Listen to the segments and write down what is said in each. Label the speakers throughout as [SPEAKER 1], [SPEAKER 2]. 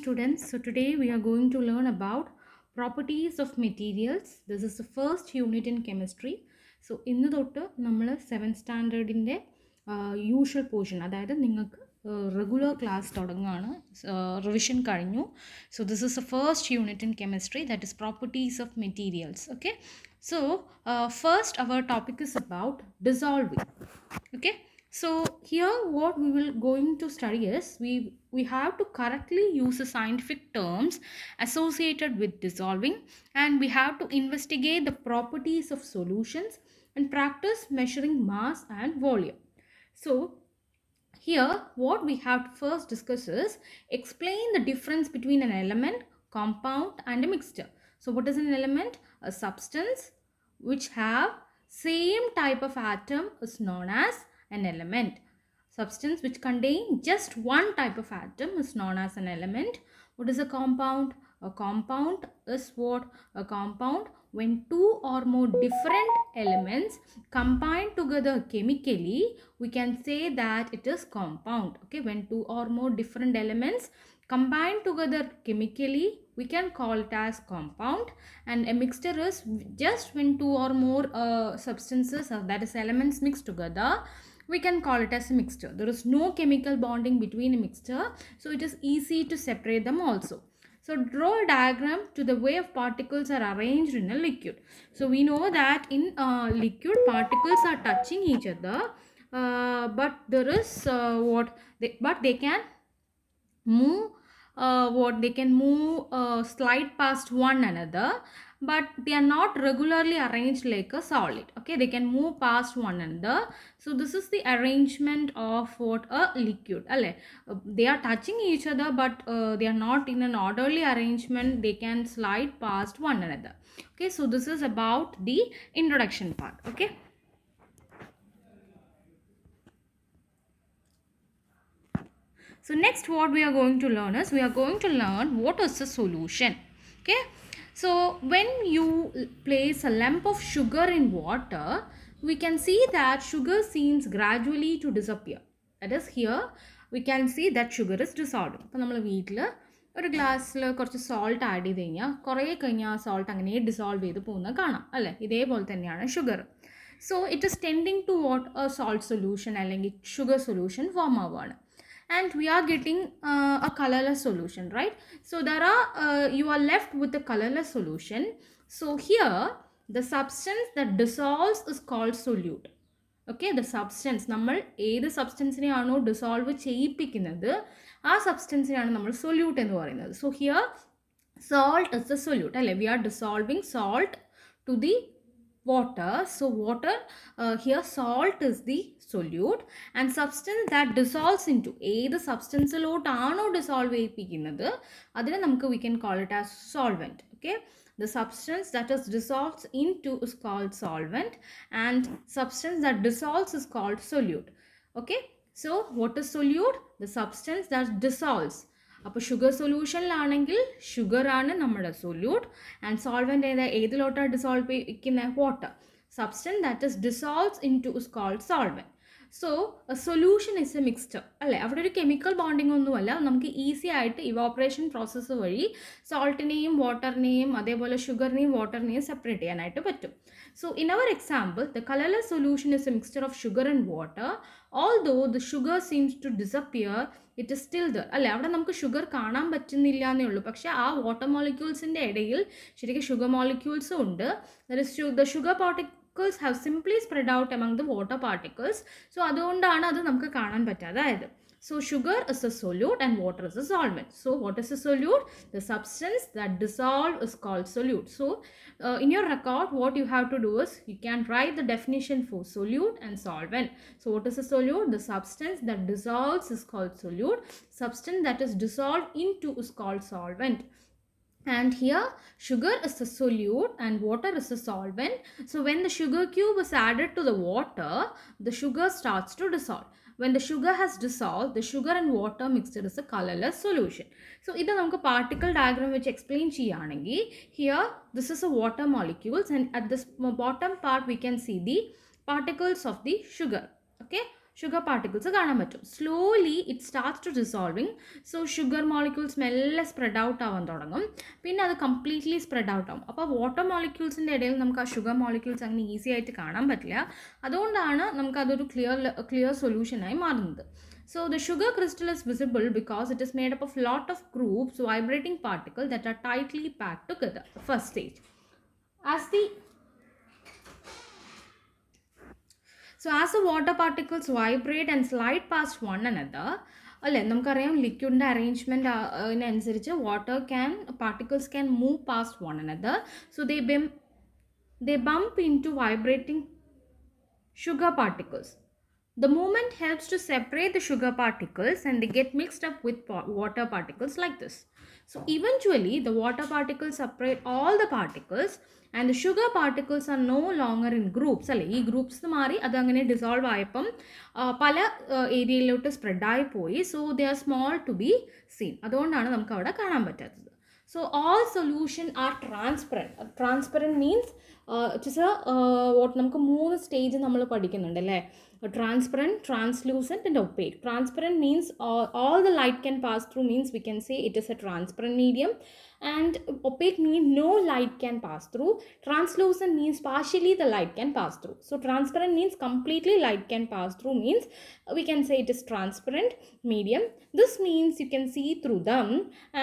[SPEAKER 1] students so today we are going to learn about properties of materials this is the first unit in chemistry so ഇന്ന് തൊട്ട് നമ്മൾ seven സ്റ്റാൻഡേർഡിൻ്റെ usual portion അതായത് നിങ്ങൾക്ക് regular class തുടങ്ങുകയാണ് revision കഴിഞ്ഞു so this is a first unit in chemistry that is properties of materials okay so first our topic is about dissolving okay So here what we will going to study is we, we have to correctly use the scientific terms associated with dissolving and we have to investigate the properties of solutions and practice measuring mass and volume. So here what we have to first discuss is explain the difference between an element, compound and a mixture. So what is an element? A substance which have same type of atom is known as an element. Substance which contain just one type of atom is known as an element. What is a compound? A compound is what? A compound when two or more different elements combine together chemically, we can say that it is compound. Okay, when two or more different elements combine together chemically, we can call it as compound and a mixture is just when two or more uh, substances uh, that is elements mixed together we can call it as a mixture. There is no chemical bonding between a mixture. So it is easy to separate them also. So draw a diagram to the way of particles are arranged in a liquid. So we know that in a uh, liquid particles are touching each other uh, but there is uh, what they, but they can move uh, what they can move uh, slide past one another but they are not regularly arranged like a solid okay they can move past one another so this is the arrangement of what a liquid alle uh, they are touching each other but uh, they are not in an orderly arrangement they can slide past one another okay so this is about the introduction part okay So next what we are going to learn is we are going to learn what is the solution. Okay. So when you place a lump of sugar in water, we can see that sugar seems gradually to disappear. That is here we can see that sugar is dissolved. അപ്പോൾ നമ്മൾ വീട്ടിൽ ഒരു ഗ്ലാസ്സിൽ കുറച്ച് salt add ചെയ്ത് കഴിഞ്ഞാൽ കുറേ കഴിഞ്ഞാൽ ആ സോൾട്ട് അങ്ങനെ ഡിസോൾവ് ചെയ്ത് പോകുന്നത് കാണാം അല്ലേ ഇതേപോലെ തന്നെയാണ് sugar so it is tending to what a salt solution അല്ലെങ്കിൽ ഷുഗർ സൊല്യൂഷൻ ഫോം ആവുകയാണ് and we are getting uh, a colorless solution right so there are uh, you are left with a colorless solution so here the substance that dissolves is called solute okay the substance number a the substance we are dissolve cheyipik another substance we number solute so here salt is the solute we are dissolving salt to the water. So water uh, here salt is the solute and substance that dissolves into a സബ്സ്റ്റൻസിലോട്ടാണോ dissolve ചെയ്യിപ്പിക്കുന്നത് അതിനെ നമുക്ക് we can call it as solvent. Okay, the substance that is dissolves into is called solvent and substance that dissolves is called solute okay so what is solute the substance that dissolves അപ്പോൾ sugar സൊല്യൂഷനിലാണെങ്കിൽ ഷുഗറാണ് നമ്മുടെ solute and solvent ഏത് ഏതിലോട്ടാണ് dissolve ചെയ്യിക്കുന്നത് water substance that is dissolves into is called solvent so solution is a mixture അല്ലേ അവിടെ ഒരു കെമിക്കൽ ബോണ്ടിങ് ഒന്നുമല്ല നമുക്ക് ഈസി ആയിട്ട് ഇവോപ്പറേഷൻ പ്രോസസ്സ് വഴി സോൾട്ടിനെയും വാട്ടറിനെയും അതേപോലെ ഷുഗറിനെയും വാട്ടറിനെയും സെപ്പറേറ്റ് ചെയ്യാനായിട്ട് പറ്റും so in our example the colourless solution is a mixture of sugar and water although the sugar seems to disappear it is still there അല്ലേ അവിടെ നമുക്ക് ഷുഗർ കാണാൻ പറ്റുന്നില്ല എന്നേ ഉള്ളൂ പക്ഷേ ആ വാട്ടർ മോളിക്യൂൾസിൻ്റെ ഇടയിൽ ശരിക്കും ഷുഗർ മോളിക്യൂൾസും ഉണ്ട് ദ ഷുഗർ പോട്ടിക് particles have simply spread out among the water particles. So അതുകൊണ്ടാണ് അത് നമുക്ക് കാണാൻ പറ്റാതായത് So sugar is a solute and water is a solvent. So what is a solute? The substance that dissolves is called solute. So uh, in your record what you have to do is you can write the definition for solute and solvent. So what is a solute? The substance that dissolves is called solute. Substance that is dissolved into is called solvent and here sugar is the solute and water is the solvent. So when the sugar cube is added to the water, the sugar starts to dissolve. When the sugar has dissolved, the sugar and water mixture is a colorless solution. So, ഇത് നമുക്ക് particle diagram വെച്ച് explain ചെയ്യുകയാണെങ്കിൽ Here, this is a water molecules and at this bottom part we can see the particles of the sugar. Okay. Sugar particles കാണാൻ പറ്റും slowly it starts to resolving so sugar molecules മെല്ലെ spread out ആവാൻ തുടങ്ങും പിന്നെ അത് completely spread out ആവും അപ്പോൾ water മോളിക്യൂൾസിൻ്റെ ഇടയിൽ നമുക്ക് ആ ഷുഗർ മോളിക്യൂൾസ് അങ്ങനെ ഈസി ആയിട്ട് കാണാൻ പറ്റില്ല അതുകൊണ്ടാണ് നമുക്കതൊരു ക്ലിയർ ക്ലിയർ സൊല്യൂഷനായി മാറുന്നത് So the sugar crystal is visible because it is made up of lot of groups vibrating particles that are tightly packed together. First stage as the So as the water particles vibrate and slide past one another, liquid arrangement in water can particles can move past one another so they they bump into vibrating sugar particles the movement helps to separate the sugar particles and they get mixed up with water particles like this So eventually the water particles separate all the particles and sugar particles are no longer in groups അല്ലേ ഈ groups മാറി അതങ്ങനെ dissolve ആയപ്പം പല ഏരിയയിലോട്ട് സ്പ്രെഡായി പോയി so they are small to be seen അതുകൊണ്ടാണ് നമുക്ക് അവിടെ കാണാൻ പറ്റാത്തത് so all solution are transparent transparent means it's a what നമുക്ക് മൂന്ന് സ്റ്റേജ് നമ്മൾ പഠിക്കുന്നുണ്ട് അല്ലേ transparent, translucent and opaque. Transparent means all, all the light can pass through means we can say it is a transparent medium and opaque means no light can pass through. Translucent means partially the light can pass through. So transparent means completely light can pass through means we can say it is transparent medium. This means you can see through them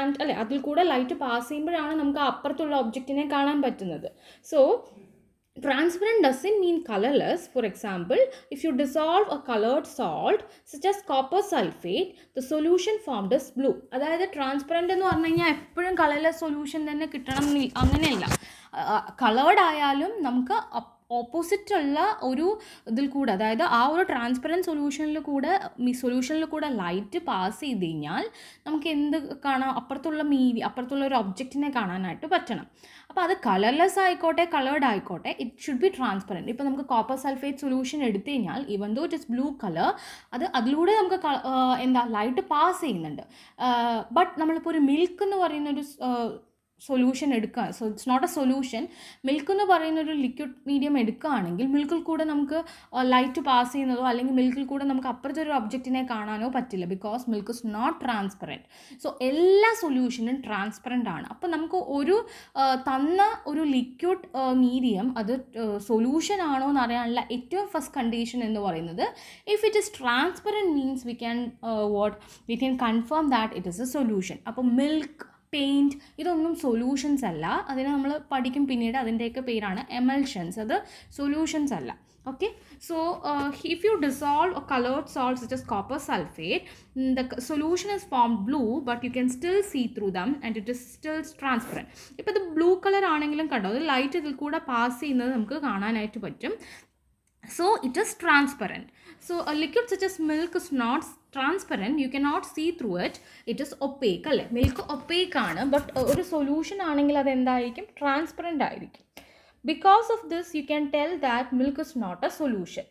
[SPEAKER 1] and അല്ലെ അതിൽ കൂടെ light pass ചെയ്യുമ്പോഴാണ് നമുക്ക് അപ്പുറത്തുള്ള ഒബ്ജക്റ്റിനെ കാണാൻ പറ്റുന്നത് so transparent doesn't mean colorless for example if you dissolve a colored salt such as copper sulfate the solution formed is blue അതായത് ട്രാൻസ്പെറൻ്റ് എന്ന് പറഞ്ഞു കഴിഞ്ഞാൽ എപ്പോഴും കളർലെസ് സൊല്യൂഷൻ തന്നെ കിട്ടണം എന്നില്ല അങ്ങനെയല്ല കളേർഡ് ആയാലും നമുക്ക് ഓപ്പോസിറ്റുള്ള ഒരു ഇതിൽ കൂടെ അതായത് ആ ഒരു ട്രാൻസ്പെറൻറ്റ് സൊല്യൂഷനിൽ കൂടെ സൊല്യൂഷനിൽ കൂടെ ലൈറ്റ് പാസ് ചെയ്ത് കഴിഞ്ഞാൽ നമുക്ക് എന്ത് കാണാം അപ്പുറത്തുള്ള മീവി അപ്പുറത്തുള്ള ഒരു ഒബ്ജക്റ്റിനെ കാണാനായിട്ട് പറ്റണം അപ്പോൾ അത് കളർലെസ് ആയിക്കോട്ടെ കളേർഡ് ആയിക്കോട്ടെ ഇറ്റ് ഷുഡ് ബി ട്രാൻസ്പെറൻറ്റ് ഇപ്പോൾ നമുക്ക് കോപ്പർ സൾഫേറ്റ് സൊല്യൂഷൻ എടുത്തു കഴിഞ്ഞാൽ even though it is blue colour അത് അതിലൂടെ നമുക്ക് എന്താ ലൈറ്റ് പാസ് ചെയ്യുന്നുണ്ട് ബട്ട് നമ്മളിപ്പോൾ ഒരു മിൽക്ക് എന്ന് പറയുന്ന ഒരു സൊല്യൂഷൻ എടുക്കുക so it's not a solution milk എന്ന് പറയുന്ന ഒരു ലിക്വിഡ് മീഡിയം എടുക്കുകയാണെങ്കിൽ മിൽക്കിൽ കൂടെ നമുക്ക് ലൈറ്റ് പാസ് ചെയ്യുന്നതോ അല്ലെങ്കിൽ മിൽക്കിൽ കൂടെ നമുക്ക് അപ്പുറത്തെ ഒരു ഒബ്ജക്റ്റിനെ കാണാനോ പറ്റില്ല because milk is not transparent so എല്ലാ സൊല്യൂഷനും ട്രാൻസ്പെറൻ്റ് ആണ് അപ്പോൾ നമുക്ക് ഒരു തന്ന ഒരു ലിക്വിഡ് മീഡിയം അത് സൊല്യൂഷൻ ആണോ എന്ന് അറിയാനുള്ള ഏറ്റവും ഫസ്റ്റ് കണ്ടീഷൻ എന്ന് പറയുന്നത് if it is transparent means we can what we can confirm that it is a solution അപ്പോൾ മിൽക്ക് പെയിൻറ്റ് ഇതൊന്നും സൊല്യൂഷൻസ് അല്ല അതിനെ നമ്മൾ പഠിക്കും പിന്നീട് അതിൻ്റെയൊക്കെ പേരാണ് എമൽഷൻസ് അത് സൊല്യൂഷൻസ് അല്ല okay so uh, if you dissolve a colored salt such as copper sulfate the solution is formed blue but you can still see through them and it is still transparent ഇപ്പോൾ ഇത് blue colour ആണെങ്കിലും കണ്ടോ അത് light ഇതിൽ കൂടെ pass ചെയ്യുന്നത് നമുക്ക് കാണാനായിട്ട് പറ്റും so it is transparent so liquid such as milk is not transparent you can not see through it it is opaque അല്ലേ മിൽക്ക് ഒപ്പേക്ക് ആണ് ബട്ട് ഒരു സൊല്യൂഷൻ ആണെങ്കിൽ അത് എന്തായിരിക്കും ട്രാൻസ്പെറൻ്റ് ആയിരിക്കും because of this you can tell that milk is not a solution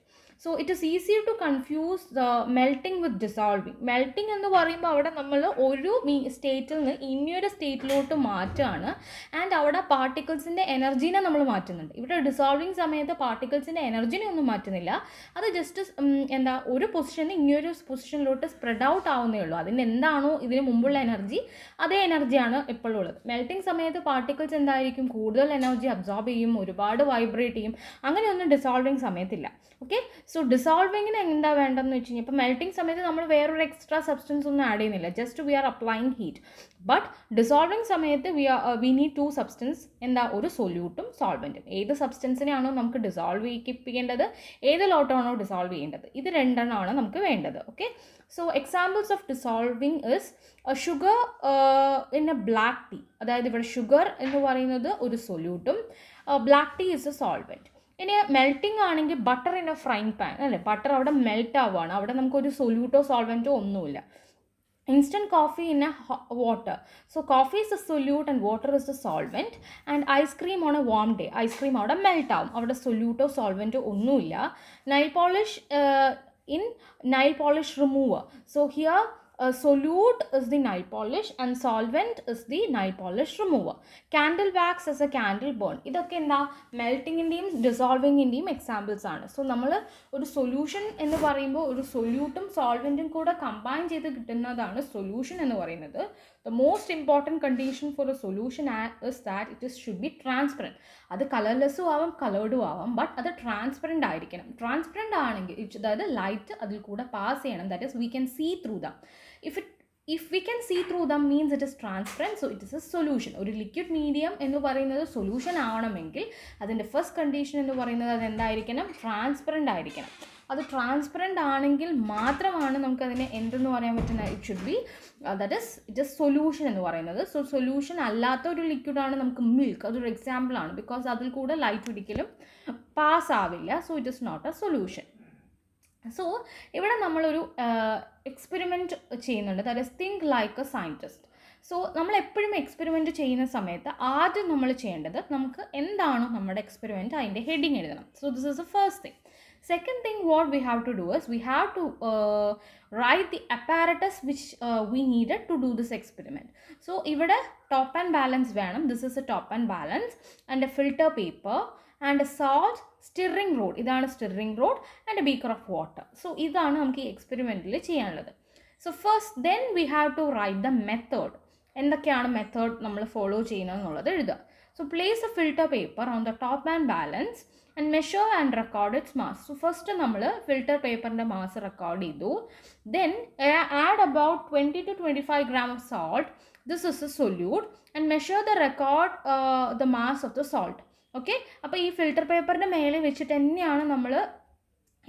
[SPEAKER 1] so it is easy to confuse the melting with dissolving melting എന്ന് പറയുമ്പോൾ അവിടെ നമ്മൾ ഒരു മീ സ്റ്റേറ്റിൽ നിന്ന് ഇനിയൊരു സ്റ്റേറ്റിലോട്ട് മാറ്റുകയാണ് ആൻഡ് അവിടെ പാർട്ടിക്കിൾസിൻ്റെ എനർജീനെ നമ്മൾ മാറ്റുന്നുണ്ട് ഇവിടെ ഡിസോൾവിങ് സമയത്ത് പാർട്ടിക്കിൾസിൻ്റെ എനർജീനെ ഒന്നും മാറ്റുന്നില്ല അത് ജസ്റ്റ് എന്താ ഒരു പൊസിഷനിൽ ഇനിയൊരു പൊസിഷനിലോട്ട് സ്പ്രെഡ് ഔട്ട് ആവുന്നേ ഉള്ളൂ അതിന് എന്താണോ ഇതിന് മുമ്പുള്ള എനർജി അതേ എനർജിയാണ് ഇപ്പോഴും ഉള്ളത് മെൽട്ടിങ് സമയത്ത് പാർട്ടിക്കിൾസ് എന്തായിരിക്കും കൂടുതൽ എനർജി അബ്സോർബ് ചെയ്യും ഒരുപാട് വൈബ്രേറ്റ് ചെയ്യും അങ്ങനെയൊന്നും ഡിസോൾവിങ് സമയത്തില്ല ഓക്കെ സോ ഡിസോൾവിങ്ങിന് എന്താ വേണ്ടതെന്ന് വെച്ച് കഴിഞ്ഞാൽ ഇപ്പോൾ മെൽറ്റിംഗ് സമയത്ത് നമ്മൾ വേറൊരു എക്സ്ട്രാ സബ്സ്റ്റൻസ് ഒന്നും ആഡ് ചെയ്യുന്നില്ല just we are applying heat but dissolving സമയത്ത് we are we need to substance എന്താ ഒരു സൊല്യൂട്ടും സോൾവെൻറ്റും ഏത് സബ്സ്റ്റൻസിനെയാണോ നമുക്ക് ഡിസോൾവ് ചെയ്യിപ്പിക്കേണ്ടത് ഏത് ലോട്ടാണോ ഡിസോൾവ് ചെയ്യേണ്ടത് ഇത് രണ്ടെണ്ണമാണ് നമുക്ക് വേണ്ടത് okay so examples of dissolving is sugar in a black tea അതായത് ഇവിടെ ഷുഗർ എന്ന് പറയുന്നത് ഒരു സൊല്യൂട്ടും black tea is a solvent ഇനി മെൽറ്റിംഗ് ആണെങ്കിൽ butter in a frying pan അല്ലേ ബട്ടർ അവിടെ മെൽറ്റ് ആവുകയാണ് അവിടെ നമുക്കൊരു സൊല്യൂട്ടോ സോൾവെൻറ്റോ ഒന്നുമില്ല instant coffee in a water so coffee is a solute and water is a solvent and ice cream on a warm day ice cream ice അവിടെ മെൽറ്റ് ആവും അവിടെ സൊല്യൂട്ടോ സോൾവെൻറ്റോ ഒന്നുമില്ല nail polish in nail polish remover so here uh, solute is the nail polish and solvent is the nail polish remover. Candle wax is a candle burn. ഇതൊക്കെ എന്താ മെൽറ്റിങ്ങിൻ്റെയും ഡിസോൾവിങ്ങിൻ്റെയും examples ആണ് so നമ്മൾ ഒരു സൊല്യൂഷൻ എന്ന് പറയുമ്പോൾ ഒരു സൊല്യൂട്ടും സോൾവെൻറ്റും കൂടെ കമ്പൈൻ ചെയ്ത് കിട്ടുന്നതാണ് സൊല്യൂഷൻ എന്ന് പറയുന്നത് the most important condition for a solution is that it is should be transparent അത് കളർലെസ്സും ആവാം കളേർഡും ആവാം ബട്ട് അത് ട്രാൻസ്പെറൻ്റ് ആയിരിക്കണം ട്രാൻസ്പെറൻ്റ് ആണെങ്കിൽ അതായത് ലൈറ്റ് അതിൽ കൂടെ പാസ് ചെയ്യണം that is we can see through the if it if we can see through them means it is transparent so it is a solution ഒരു ലിക്വിഡ് മീഡിയം എന്ന് പറയുന്നത് സൊല്യൂഷൻ ആവണമെങ്കിൽ അതിൻ്റെ ഫസ്റ്റ് കണ്ടീഷൻ എന്ന് പറയുന്നത് അതെന്തായിരിക്കണം ട്രാൻസ്പെറൻ്റ് ആയിരിക്കണം അത് ട്രാൻസ്പെറൻ്റ് ആണെങ്കിൽ മാത്രമാണ് നമുക്കതിനെ എന്തെന്ന് പറയാൻ പറ്റുന്ന it should be that is it is solution എന്ന് പറയുന്നത് സോ സൊല്യൂഷൻ അല്ലാത്ത ഒരു ലിക്വിഡാണ് നമുക്ക് മിൽക്ക് അതൊരു എക്സാമ്പിളാണ് ബിക്കോസ് അതിൽ കൂടെ ലൈറ്റ് ഒരിക്കലും പാസ് ആവില്ല so it is not a solution so ഇവിടെ നമ്മളൊരു എക്സ്പെരിമെൻറ്റ് ചെയ്യുന്നുണ്ട് that is think like a scientist so നമ്മൾ എപ്പോഴും എക്സ്പെരിമെൻ്റ് ചെയ്യുന്ന സമയത്ത് ആദ്യം നമ്മൾ ചെയ്യേണ്ടത് നമുക്ക് എന്താണോ നമ്മുടെ എക്സ്പെരിമെൻറ്റ് അതിൻ്റെ ഹെഡിങ് എഴുതണം so this is a first thing second thing what we have to do as we have to write the apparatus which we need to do this experiment so ഇവിടെ ടോപ്പ് ആൻഡ് ബാലൻസ് വേണം this is a top and balance and a filter paper and a salt stirring rod ഇതാണ് stirring rod and a beaker of water so ഇതാണ് നമുക്ക് ഈ എക്സ്പെരിമെൻറ്റിൽ ചെയ്യാനുള്ളത് so first then V have to write the method എന്തൊക്കെയാണ് method നമ്മൾ follow ചെയ്യുന്നതെന്നുള്ളത് എഴുതുക so place a filter paper on the top and balance and measure and record its mass so first നമ്മൾ ഫിൽട്ടർ പേപ്പറിൻ്റെ മാസ് റെക്കോർഡ് ചെയ്തു then add about twenty to twenty five gram of salt this is a solute and measure the record the mass of the salt okay അപ്പോൾ ഈ filter പേപ്പറിൻ്റെ മേളിൽ വെച്ചിട്ട് തന്നെയാണ് നമ്മൾ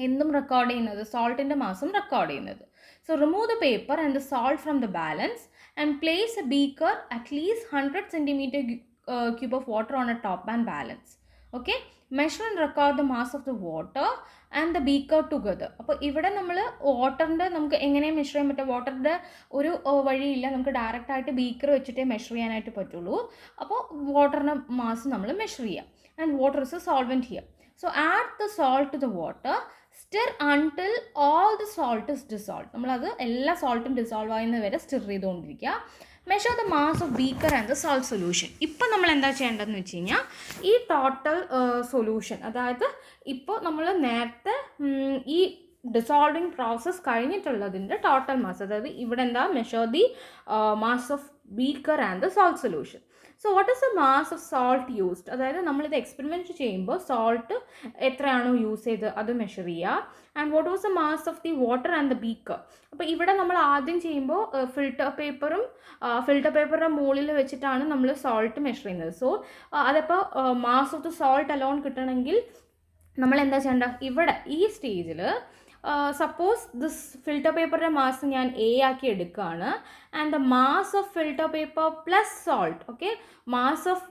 [SPEAKER 1] എന്തും റെക്കോർഡ് ചെയ്യുന്നത് സോൾട്ടിൻ്റെ മാസം റെക്കോർഡ് ചെയ്യുന്നത് so remove the paper and the salt from the balance and place a beaker at least hundred centimetre cube of water on a top and balance okay measure and record the mass of the water and the beaker together അപ്പോൾ ഇവിടെ നമ്മൾ വാട്ടറിൻ്റെ നമുക്ക് എങ്ങനെ measure ചെയ്യാൻ പറ്റും വാട്ടറിൻ്റെ ഒരു വഴിയില്ല നമുക്ക് ഡയറക്റ്റായിട്ട് ബീക്കർ വെച്ചിട്ടേ മെഷർ ചെയ്യാനായിട്ട് പറ്റുള്ളൂ അപ്പോൾ വാട്ടറിൻ്റെ മാസ് നമ്മൾ മെഷർ ചെയ്യാം and water is a solvent here. So add the salt to the water. Stir until all the salt is dissolve നമ്മളത് എല്ലാ സോൾട്ടും ഡിസോൾവ് ആകുന്ന വരെ സ്റ്റിർ ചെയ്തുകൊണ്ടിരിക്കുക measure the mass of beaker and the salt solution ഇപ്പം നമ്മൾ എന്താ ചെയ്യേണ്ടതെന്ന് വെച്ച് കഴിഞ്ഞാൽ ഈ ടോട്ടൽ സൊല്യൂഷൻ അതായത് ഇപ്പോൾ നമ്മൾ നേരത്തെ ഈ ഡിസോൾവിങ് പ്രോസസ്സ് കഴിഞ്ഞിട്ടുള്ളതിൻ്റെ ടോട്ടൽ മാസ് അതായത് ഇവിടെ എന്താ measure the mass of beaker and the salt solution so what is a mass of salt used അതായത് നമ്മളിത് എക്സ്പെരിമെൻറ്റ് ചെയ്യുമ്പോൾ സോൾട്ട് എത്രയാണോ യൂസ് ചെയ്ത് അത് മെഷർ ചെയ്യുക and what was a mass of the water and the beaker അപ്പോൾ ഇവിടെ നമ്മൾ ആദ്യം ചെയ്യുമ്പോൾ ഫിൽട്ടർ പേപ്പറും ഫിൽട്ടർ പേപ്പറിൻ്റെ മുകളിൽ വെച്ചിട്ടാണ് നമ്മൾ സോൾട്ട് മെഷർ ചെയ്യുന്നത് സോ അതിപ്പോൾ mass of the salt alone കിട്ടണമെങ്കിൽ നമ്മൾ എന്താ ചെയ്യേണ്ട ഇവിടെ ഈ സ്റ്റേജിൽ സപ്പോസ് ദിസ് ഫിൽട്ടർ പേപ്പറിൻ്റെ മാസ് ഞാൻ എ ആക്കി എടുക്കുകയാണ് and the mass of filter paper plus salt okay mass of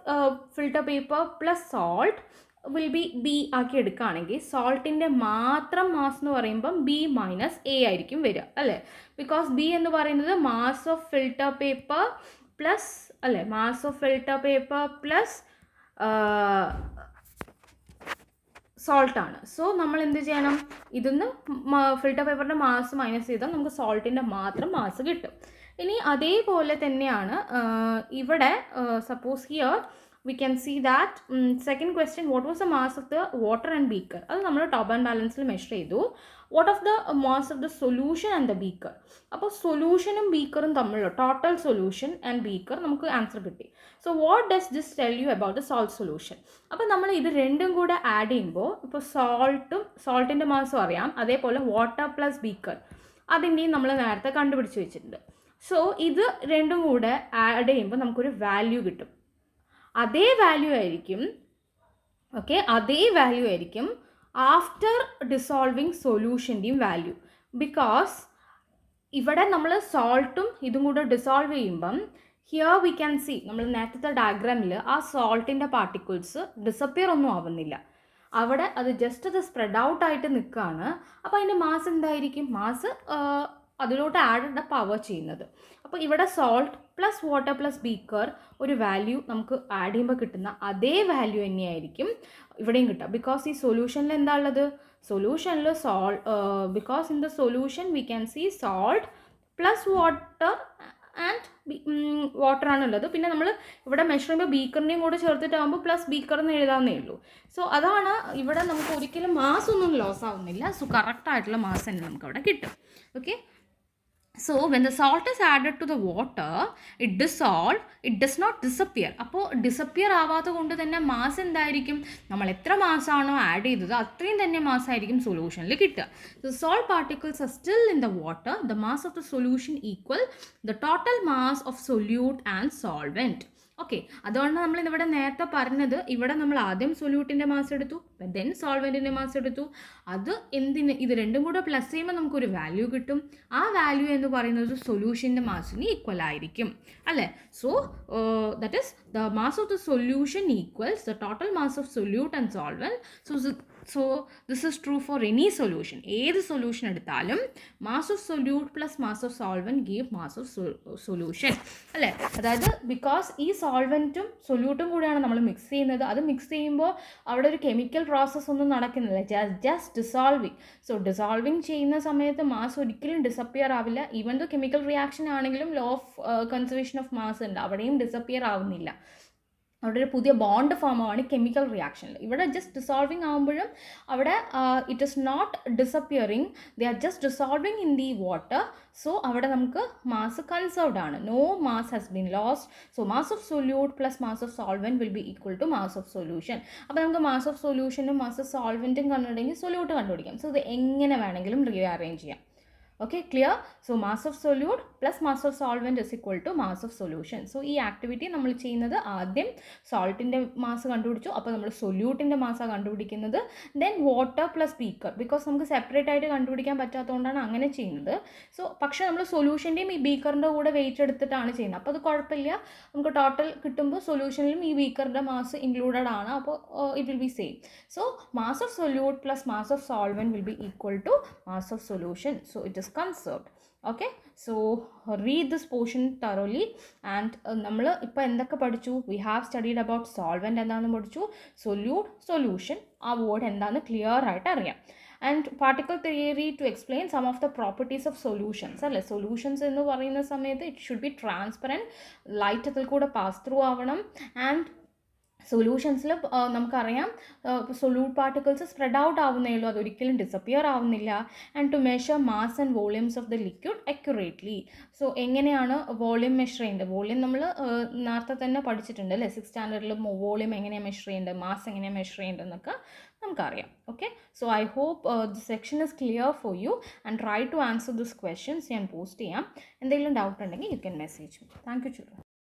[SPEAKER 1] filter paper plus salt will be B ആക്കി എടുക്കുകയാണെങ്കിൽ സോൾട്ടിൻ്റെ മാത്രം മാസ് എന്ന് പറയുമ്പം ബി മൈനസ് എ ആയിരിക്കും വരിക അല്ലേ ബിക്കോസ് ബി എന്ന് പറയുന്നത് mass of filter paper plus അല്ലേ mass of filter paper plus സോൾട്ടാണ് സോ നമ്മൾ എന്ത് ചെയ്യണം ഇതിന്ന് ഫിൽട്ടർ പേപ്പറിൻ്റെ മാസ് മൈനസ് ചെയ്താൽ നമുക്ക് സോൾട്ടിൻ്റെ മാത്രം മാസ് കിട്ടും ഇനി അതേപോലെ തന്നെയാണ് ഇവിടെ suppose here we can see that second question what was the mass of the water and beaker അത് നമ്മൾ ടോപ്പ് ആൻഡ് ബാലൻസിൽ മെഷർ ചെയ്തു what of the mass of the solution and the beaker അപ്പോൾ സൊല്യൂഷനും ബീക്കറും തമ്മിലുള്ള ടോട്ടൽ സൊല്യൂഷൻ ആൻഡ് ബീക്കർ നമുക്ക് answer കിട്ടി so what does this tell you about the salt solution അപ്പോൾ നമ്മൾ ഇത് രണ്ടും കൂടെ ആഡ് ചെയ്യുമ്പോൾ ഇപ്പോൾ സോൾട്ടും സോൾട്ടിൻ്റെ മാസും അറിയാം അതേപോലെ വാട്ടർ പ്ലസ് ബീക്കർ അതിൻ്റെയും നമ്മൾ നേരത്തെ കണ്ടുപിടിച്ച് വെച്ചിട്ടുണ്ട് സോ ഇത് രണ്ടും കൂടെ ആഡ് ചെയ്യുമ്പോൾ നമുക്കൊരു വാല്യൂ കിട്ടും അതേ വാല്യൂ ആയിരിക്കും ഓക്കെ അതേ വാല്യൂ ആയിരിക്കും ആഫ്റ്റർ ഡിസോൾവിങ് സൊല്യൂഷൻ്റെയും വാല്യൂ ബിക്കോസ് ഇവിടെ നമ്മൾ സോൾട്ടും ഇതും കൂടെ ഡിസോൾവ് ചെയ്യുമ്പം ഹിയർ വി ക്യാൻ സി നമ്മൾ നേരത്തെ ഡയഗ്രാമിൽ ആ സോൾട്ടിൻ്റെ പാർട്ടിക്കിൾസ് ഡിസപ്പിയർ ഒന്നും ആവുന്നില്ല അവിടെ അത് ജസ്റ്റ് അത് സ്പ്രെഡ് ഔട്ട് ആയിട്ട് നിൽക്കുകയാണ് അപ്പോൾ അതിൻ്റെ മാസ് എന്തായിരിക്കും മാസ് അതിലോട്ട് ആഡ് പവർ ചെയ്യുന്നത് അപ്പോൾ ഇവിടെ salt plus water plus beaker ഒരു വാല്യൂ നമുക്ക് ആഡ് ചെയ്യുമ്പോൾ കിട്ടുന്ന അതേ വാല്യൂ തന്നെയായിരിക്കും ഇവിടെയും കിട്ടുക ബിക്കോസ് ഈ സൊല്യൂഷനിൽ എന്താ ഉള്ളത് സൊല്യൂഷനിൽ സോൾ because in the solution we can see salt plus water and water ആണുള്ളത് പിന്നെ നമ്മൾ ഇവിടെ മെഷർ ചെയ്യുമ്പോൾ ബീക്കറിനെയും കൂടെ ചേർത്തിട്ടാകുമ്പോൾ പ്ലസ് ബീക്കർ എന്ന് എഴുതാവുന്നേ ഉള്ളൂ സോ അതാണ് ഇവിടെ നമുക്ക് ഒരിക്കലും മാസ് ഒന്നും ലോസ് ആവുന്നില്ല സോ ആയിട്ടുള്ള മാസ് തന്നെ നമുക്ക് അവിടെ കിട്ടും okay so when the salt is added to the water it ഡിസ് dissolve it does not disappear അപ്പോൾ ഡിസപ്പിയർ ആവാത്ത കൊണ്ട് തന്നെ മാസ് എന്തായിരിക്കും നമ്മൾ എത്ര മാസമാണോ ആഡ് ചെയ്തത് അത്രയും തന്നെ മാസമായിരിക്കും സൊല്യൂഷനിൽ കിട്ടുക the salt particles are still in the water the mass of the solution equal the total mass of solute and solvent okay അതുകൊണ്ട് നമ്മൾ ഇവിടെ നേരത്തെ പറഞ്ഞത് ഇവിടെ നമ്മൾ ആദ്യം സൊല്യൂട്ടിൻ്റെ മാസ് എടുത്തു ദെൻ സോൾവെൻറ്റിൻ്റെ മാസ് എടുത്തു അത് എന്തിന് ഇത് രണ്ടും കൂടെ പ്ലസ് ചെയ്യുമ്പോൾ നമുക്കൊരു വാല്യൂ കിട്ടും ആ വാല്യൂ എന്ന് പറയുന്നത് സൊല്യൂഷൻ്റെ മാസിന് ഈക്വൽ ആയിരിക്കും അല്ലേ so that is the mass of the solution equals the total mass of solute and solvent so so this is true for any solution ഏത് സൊല്യൂഷൻ എടുത്താലും mass of solute plus mass of solvent give mass of solution അല്ലേ അതായത് because ഈ സോൾവൻറ്റും സൊല്യൂട്ടും കൂടെയാണ് നമ്മൾ mix ചെയ്യുന്നത് അത് mix ചെയ്യുമ്പോൾ അവിടെ ഒരു കെമിക്കൽ പ്രോസസ്സ് ഒന്നും നടക്കുന്നില്ല ജസ്റ്റ് ഡിസോൾവിങ് സോ ഡിസോൾവിങ് ചെയ്യുന്ന സമയത്ത് മാസ് ഒരിക്കലും ഡിസപ്പിയർ ആവില്ല ഈവൻ ദോ കെമിക്കൽ റിയാക്ഷൻ ആണെങ്കിലും law of conservation of mass ഉണ്ട് അവിടെയും ഡിസപ്പിയർ ആവുന്നില്ല അവിടെ ഒരു പുതിയ ബോണ്ട് ഫോം ആണ് കെമിക്കൽ റിയാക്ഷനിൽ ഇവിടെ ജസ്റ്റ് ഡിസോൾവിങ് ആകുമ്പോഴും അവിടെ it is not disappearing they are just dissolving in the water so അവിടെ നമുക്ക് മാസ് കൺസേർവ്ഡ് ആണ് no mass has been lost so mass of solute plus mass of solvent will be equal to mass of solution അപ്പോൾ നമുക്ക് mass of സൊല്യൂഷനും mass of സോൾവെൻറ്റും കണ്ടിട്ടുണ്ടെങ്കിൽ solute കണ്ടുപിടിക്കാം so ഇത് എങ്ങനെ വേണമെങ്കിലും അറേഞ്ച് ചെയ്യാം okay clear so mass of solute plus mass of solvent is equal to mass of solution so ഈ ആക്ടിവിറ്റി നമ്മൾ ചെയ്യുന്നത് ആദ്യം സോൾട്ടിൻ്റെ മാസ് കണ്ടുപിടിച്ചു അപ്പോൾ നമ്മൾ സൊല്യൂട്ടിൻ്റെ മാസാണ് കണ്ടുപിടിക്കുന്നത് then water plus beaker because നമുക്ക് സെപ്പറേറ്റ് ആയിട്ട് കണ്ടുപിടിക്കാൻ പറ്റാത്തതുകൊണ്ടാണ് അങ്ങനെ ചെയ്യുന്നത് സോ പക്ഷേ നമ്മൾ സൊല്യൂഷൻ്റെയും ഈ ബീക്കറിൻ്റെ കൂടെ വെയിറ്റ് എടുത്തിട്ടാണ് ചെയ്യുന്നത് അപ്പോൾ അത് കുഴപ്പമില്ല നമുക്ക് ടോട്ടൽ കിട്ടുമ്പോൾ സൊല്യൂഷനിലും ഈ ബീക്കറിൻ്റെ മാസ് ഇൻക്ലൂഡഡ് ആണ് അപ്പോൾ it will be same so mass of solute plus mass of solvent will be equal to mass of solution so it is conserved okay so read this portion thoroughly and നമ്മൾ ഇപ്പോൾ എന്തൊക്കെ പഠിച്ചു we have studied about solvent എന്താണെന്ന് പഠിച്ചു solute solution ആ word എന്താണെന്ന് clear ആയിട്ട് അറിയാം and particle theory to explain some of the properties of solutions അല്ലേ സൊല്യൂഷൻസ് എന്ന് പറയുന്ന സമയത്ത് it should be transparent light അതിൽ കൂടെ പാസ് ത്രൂ ആവണം ആൻഡ് സൊല്യൂഷൻസിൽ നമുക്കറിയാം സൊല്യൂ പാർട്ടിക്കിൾസ് സ്പ്രെഡ് ഔട്ട് ആവുന്നേ ഉള്ളൂ അതൊരിക്കലും ഡിസപ്പിയർ ആവുന്നില്ല and to measure mass and volumes of the liquid accurately so എങ്ങനെയാണ് വോള്യൂം മെഷർ ചെയ്യേണ്ടത് വോള്യൂം നമ്മൾ നേരത്തെ തന്നെ പഠിച്ചിട്ടുണ്ട് അല്ലേ സിക്സ് സ്റ്റാൻഡേർഡിൽ വോള്യൂം എങ്ങനെയാണ് മെഷർ ചെയ്യേണ്ടത് മാസ് എങ്ങനെയാണ് മെഷർ ചെയ്യേണ്ടതെന്നൊക്കെ നമുക്കറിയാം okay so I hope the section is clear for you and try to answer this questions ഞാൻ പോസ്റ്റ് ചെയ്യാം എന്തെങ്കിലും ഡൗട്ട് ഉണ്ടെങ്കിൽ you can message thank you children